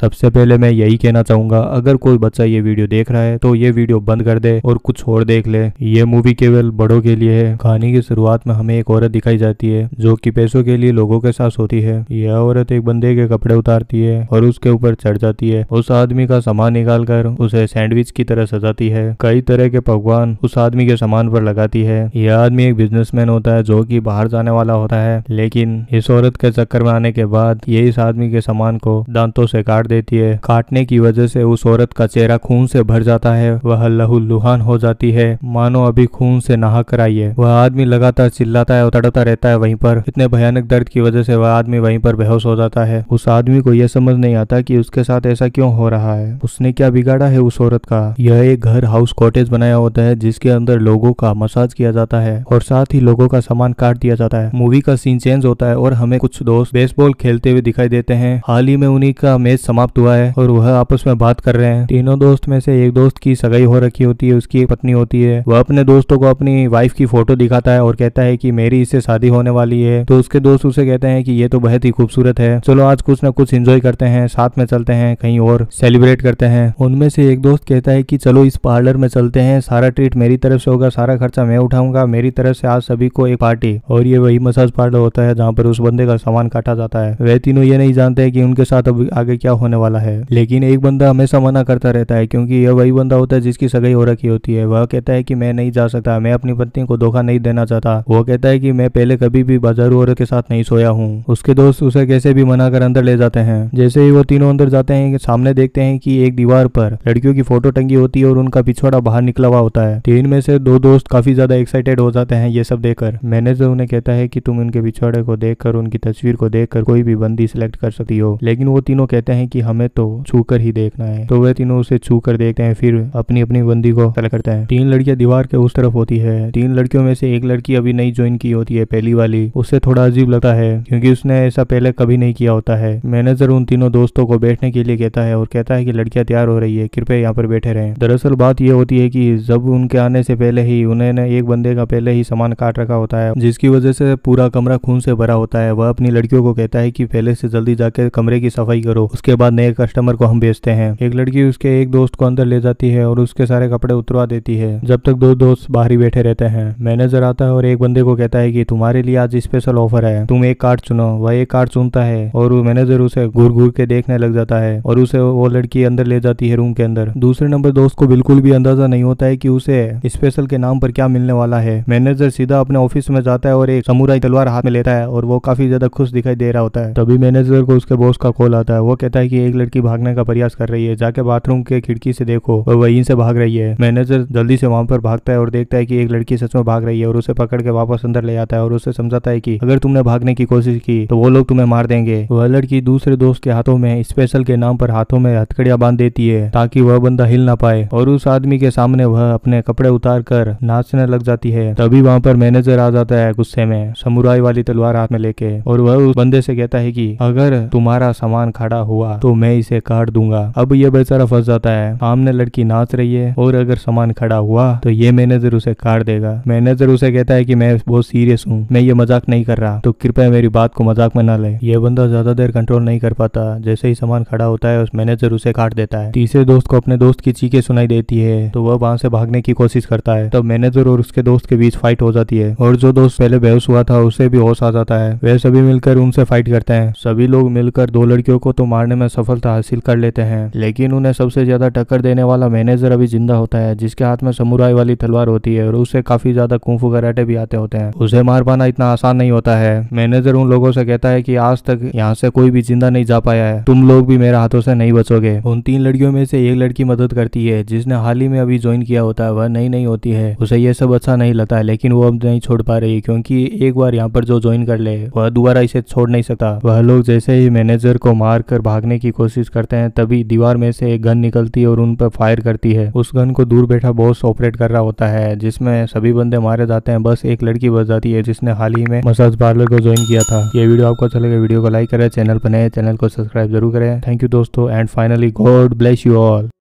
सबसे पहले मैं यही कहना चाहूंगा अगर कोई बच्चा ये वीडियो देख रहा है तो ये वीडियो बंद कर दे और कुछ और देख ले ये मूवी केवल बड़ों के लिए है कहानी की शुरुआत में हमें एक औरत दिखाई जाती है जो कि पैसों के लिए लोगों के साथ होती है यह औरत एक बंदे के कपड़े उतारती है और उसके ऊपर चढ़ जाती है उस आदमी का सामान निकाल कर उसे सैंडविच की तरह सजाती है कई तरह के पकवान उस आदमी के सामान पर लगाती है यह आदमी एक बिजनेसमैन होता है जो कि बाहर जाने वाला होता है लेकिन इस औरत के चक्कर में आने के बाद ये इस आदमी के सामान को दांतों से काट देती है काटने की वजह से उस औरत का चेहरा खून से भर जाता है वह लहू लुहान हो जाती है मानो अभी खून से नहा कर आई है वह आदमी लगातार चिल्लाता है और तड़ता रहता है वहीं पर इतने भयानक दर्द की वजह से वह आदमी वहीं पर बेहोश हो जाता है उस आदमी को यह समझ नहीं आता कि उसके साथ ऐसा क्यों हो रहा है उसने क्या बिगाड़ा है उस औरत का यह एक घर हाउस कॉटेज बनाया होता है जिसके अंदर लोगों का मसाज किया जाता है और साथ ही लोगों का सामान काट दिया जाता है मूवी का सीन चेंज होता है और हमें कुछ दोस्त बेसबॉल खेलते हुए दिखाई देते हैं हाल ही में उन्हीं का मैच समाप्त हुआ है और वह आपस में बात कर रहे हैं तीनों दोस्त में से एक दोस्त की सगाई हो रखी होती है उसकी एक पत्नी होती है वह अपने दोस्तों को अपनी वाइफ की फोटो दिखाता है और कहता है की मेरी इससे शादी होने वाली है तो उसके दोस्त उसे कहते हैं की ये तो बहुत ही खूबसूरत है चलो आज कुछ ना कुछ इंजॉय करते हैं साथ में चलते हैं कहीं और सेलिब्रेट करते हैं उनमें से एक दोस्त कहता है की चलो इस पार्लर में चलते हैं सारा ट्रीट मेरी तरफ से होगा सारा खर्चा मैं उठाऊंगा मेरी तरफ से आज सभी को एक पार्टी और ये वही मसाज पार्लर होता है जहाँ पर उस बंदे का सामान काटा जाता है वह तीनों ये नहीं जानते कि उनके साथ अब आगे क्या होने होने वाला है लेकिन एक बंदा हमेशा मना करता रहता है क्योंकि यह वही बंदा होता है जिसकी सगाई हो रखी होती है वह कहता है कि मैं नहीं जा सकता मैं अपनी पत्नी को धोखा नहीं देना चाहता वो कहता है कि मैं पहले कभी भी बाजारू औरत के साथ नहीं सोया हूँ उसके दोस्त उसे कैसे भी मना कर अंदर ले जाते हैं जैसे ही वो तीनों अंदर जाते हैं सामने देखते हैं की एक दीवार पर लड़कियों की फोटो टंगी होती है और उनका पिछवाड़ा बाहर निकला हुआ होता है तीन तो में से दो दोस्त काफी ज्यादा एक्साइटेड हो जाते हैं ये सब देखकर मैनेजर उन्हें कहता है कि तुम उनके पिछवाड़े को देखकर उनकी तस्वीर को देखकर कोई भी बंदी सिलेक्ट कर सकती हो लेकिन वो तीनों कहते हैं कि कि हमें तो छू कर ही देखना है तो वह तीनों उसे छू कर देखते हैं फिर अपनी अपनी बंदी को तल करते हैं तीन लड़कियां दीवार के उस तरफ होती है तीन लड़कियों में से एक लड़की अभी नई ज्वाइन की होती है पहली वाली उससे थोड़ा अजीब लगता है क्योंकि उसने ऐसा पहले कभी नहीं किया होता है मैनेजर उन तीनों दोस्तों को बैठने के लिए कहता है और कहता है कि लड़कियां तैयार हो रही है कृपया यहाँ पर बैठे रहे दरअसल बात यह होती है कि जब उनके आने से पहले ही उन्होंने एक बंदे का पहले ही सामान काट रखा होता है जिसकी वजह से पूरा कमरा खून से भरा होता है वह अपनी लड़कियों को कहता है कि पहले से जल्दी जाकर कमरे की सफाई करो उसके बाद नए कस्टमर को हम बेचते हैं एक लड़की उसके एक दोस्त को अंदर ले जाती है और उसके सारे कपड़े उतरवा देती है जब तक दो दोस्त बाहर ही बैठे रहते हैं मैनेजर आता है और एक बंदे को कहता है की तुम्हारे लिए आज स्पेशल ऑफर है तुम एक कार्ड चुनो वह एक कार्ड चुनता है और मैनेजर उसे घूर घूर के देखने लग जाता है और उसे वो लड़की अंदर ले जाती है रूम के अंदर दूसरे नंबर दोस्त को बिल्कुल भी अंदाजा नहीं होता है की उसे स्पेशल के नाम पर क्या मिलने वाला है मैनेजर सीधा अपने ऑफिस में जाता है और एक समुराई तलवार हाथ में लेता है और वो काफी ज्यादा खुश दिखाई दे रहा होता है तभी मैनेजर को उसके बॉस का कॉल आता है वो कहता है है कि एक लड़की भागने का प्रयास कर रही है जाके बाथरूम के खिड़की से देखो और वहीं से भाग रही है मैनेजर जल्दी से वहां पर भागता है और देखता है कि एक लड़की सच में भाग रही है और उसे पकड़ के वापस अंदर ले आता है और उसे समझाता है कि अगर तुमने भागने की कोशिश की तो वो लोग तुम्हें मार देंगे वह लड़की दूसरे दोस्त के हाथों में स्पेशल के नाम पर हाथों में हथकड़िया बांध देती है ताकि वह बंदा हिल ना पाए और उस आदमी के सामने वह अपने कपड़े उतार कर नाचने लग जाती है तभी वहाँ पर मैनेजर आ जाता है गुस्से में समुराई वाली तलवार हाथ में लेके और वह उस बंदे से कहता है कि अगर तुम्हारा सामान खड़ा हुआ तो मैं इसे काट दूंगा अब यह बेचारा फंस जाता है सामने लड़की नाच रही है और अगर सामान खड़ा हुआ तो ये मैनेजर उसे काट देगा मैनेजर उसे कहता है कि मैं बहुत सीरियस हूँ मैं ये मजाक नहीं कर रहा तो कृपया मेरी बात को मजाक में ना ले ये बंदा ज्यादा देर कंट्रोल नहीं कर पाता जैसे ही सामान खड़ा होता है उस मैनेजर उसे काट देता है तीसरे दोस्त को अपने दोस्त की चीखे सुनाई देती है तो वह वहां से भागने की कोशिश करता है तब मैनेजर और उसके दोस्त के बीच फाइट हो जाती है और जो दोस्त पहले बेहोश हुआ था उसे भी होश आ जाता है वह सभी मिलकर उनसे फाइट करते हैं सभी लोग मिलकर दो लड़कियों को तो मारने में में सफलता हासिल कर लेते हैं लेकिन उन्हें सबसे ज्यादा टक्कर देने वाला मैनेजर अभी जिंदा होता है जिसके हाथ में समुराई वाली तलवार होती है और उसे काफी ज्यादा कुंफू कराटे भी आते होते हैं उसे मार पाना इतना आसान नहीं होता है मैनेजर उन लोगों से कहता है की आज तक यहाँ से कोई भी जिंदा नहीं जा पाया है तुम लोग भी मेरे हाथों से नहीं बचोगे उन तीन लड़कियों में से एक लड़की मदद करती है जिसने हाल ही में अभी ज्वाइन किया होता है वह नई नई होती है उसे यह सब अच्छा नहीं लगता है लेकिन वो अब नहीं छोड़ पा रही क्योंकि एक बार यहाँ पर जो ज्वाइन कर ले वह दोबारा इसे छोड़ नहीं सकता वह लोग जैसे ही मैनेजर को मार कर भागने की कोशिश करते हैं तभी दीवार में से एक गन निकलती है और उन पर फायर करती है उस गन को दूर बैठा बॉस ऑपरेट कर रहा होता है जिसमें सभी बंदे मारे जाते हैं बस एक लड़की बच जाती है जिसने हाल ही में मसाज पार्लर को ज्वाइन किया था ये वीडियो आपको अच्छा लगे वीडियो को लाइक करें चैनल पर नए चैनल को सब्सक्राइब जरूर करें थैंक यू दोस्तों and finally God bless you all